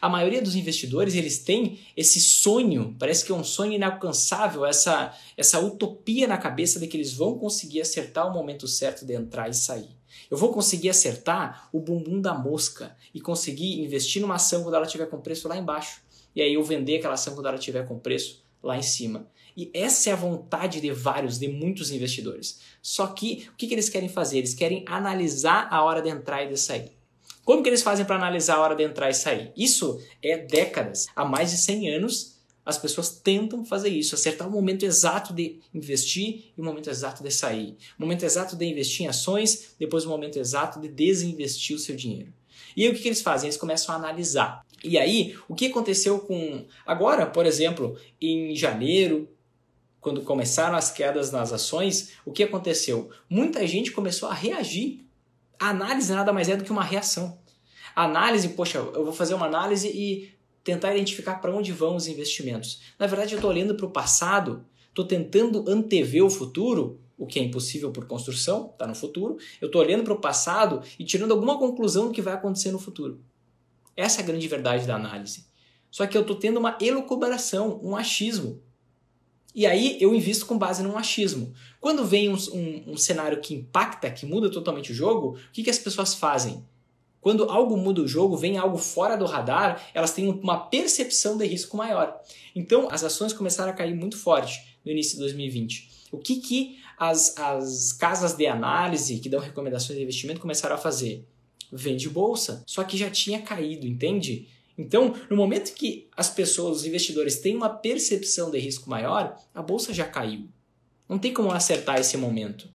a maioria dos investidores eles têm esse sonho, parece que é um sonho inalcançável, essa, essa utopia na cabeça de que eles vão conseguir acertar o momento certo de entrar e sair. Eu vou conseguir acertar o bumbum da mosca e conseguir investir numa ação quando ela tiver com preço lá embaixo. E aí eu vender aquela ação quando ela tiver com preço lá em cima. E essa é a vontade de vários, de muitos investidores. Só que o que, que eles querem fazer? Eles querem analisar a hora de entrar e de sair. Como que eles fazem para analisar a hora de entrar e sair? Isso é décadas. Há mais de 100 anos, as pessoas tentam fazer isso, acertar o momento exato de investir e o momento exato de sair. O momento exato de investir em ações, depois o momento exato de desinvestir o seu dinheiro. E aí, o que, que eles fazem? Eles começam a analisar. E aí, o que aconteceu com. Agora, por exemplo, em janeiro, quando começaram as quedas nas ações, o que aconteceu? Muita gente começou a reagir a análise nada mais é do que uma reação. A análise, poxa, eu vou fazer uma análise e tentar identificar para onde vão os investimentos. Na verdade, eu estou olhando para o passado, estou tentando antever o futuro, o que é impossível por construção, está no futuro. Eu estou olhando para o passado e tirando alguma conclusão do que vai acontecer no futuro. Essa é a grande verdade da análise. Só que eu estou tendo uma elucubração, um achismo. E aí eu invisto com base num achismo. Quando vem um, um, um cenário que impacta, que muda totalmente o jogo, o que, que as pessoas fazem? Quando algo muda o jogo, vem algo fora do radar, elas têm uma percepção de risco maior. Então, as ações começaram a cair muito forte no início de 2020. O que, que as, as casas de análise que dão recomendações de investimento começaram a fazer? Vende bolsa. Só que já tinha caído, entende? Então, no momento que as pessoas, os investidores, têm uma percepção de risco maior, a bolsa já caiu. Não tem como acertar esse momento.